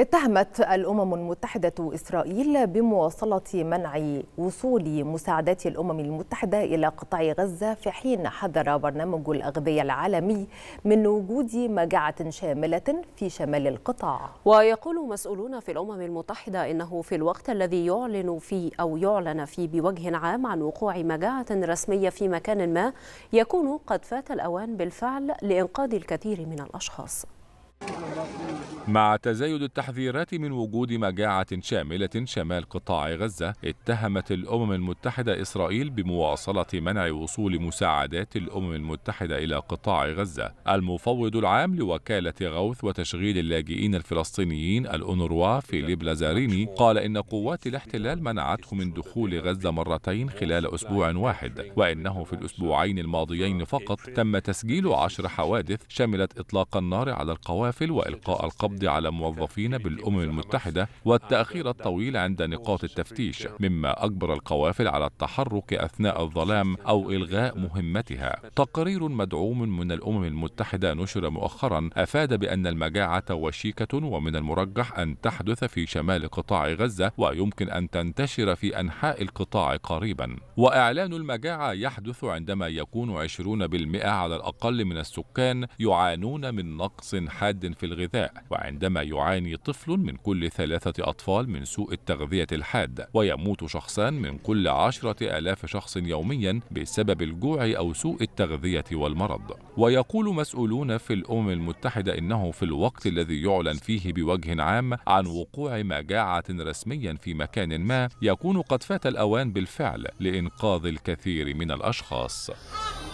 اتهمت الأمم المتحدة إسرائيل بمواصلة منع وصول مساعدات الأمم المتحدة إلى قطاع غزة في حين حذر برنامج الأغذية العالمي من وجود مجاعة شاملة في شمال القطاع ويقول مسؤولون في الأمم المتحدة إنه في الوقت الذي يعلن فيه أو يعلن فيه بوجه عام عن وقوع مجاعة رسمية في مكان ما يكون قد فات الأوان بالفعل لإنقاذ الكثير من الأشخاص مع تزايد التحذيرات من وجود مجاعة شاملة شمال قطاع غزة اتهمت الأمم المتحدة إسرائيل بمواصلة منع وصول مساعدات الأمم المتحدة إلى قطاع غزة المفوض العام لوكالة غوث وتشغيل اللاجئين الفلسطينيين الأونروا فيليب لازاريني قال إن قوات الاحتلال منعته من دخول غزة مرتين خلال أسبوع واحد وإنه في الأسبوعين الماضيين فقط تم تسجيل عشر حوادث شملت إطلاق النار على القوافل وإلقاء القبض على موظفين بالأمم المتحدة والتأخير الطويل عند نقاط التفتيش مما أجبر القوافل على التحرك أثناء الظلام أو إلغاء مهمتها تقرير مدعوم من الأمم المتحدة نشر مؤخرا أفاد بأن المجاعة وشيكة ومن المرجح أن تحدث في شمال قطاع غزة ويمكن أن تنتشر في أنحاء القطاع قريبا وإعلان المجاعة يحدث عندما يكون 20% على الأقل من السكان يعانون من نقص حاد في الغذاء وعندما يعاني طفل من كل ثلاثة أطفال من سوء التغذية الحاد ويموت شخصان من كل عشرة آلاف شخص يوميا بسبب الجوع أو سوء التغذية والمرض ويقول مسؤولون في الأمم المتحدة إنه في الوقت الذي يعلن فيه بوجه عام عن وقوع مجاعة رسميا في مكان ما يكون قد فات الأوان بالفعل لإنقاذ الكثير من الأشخاص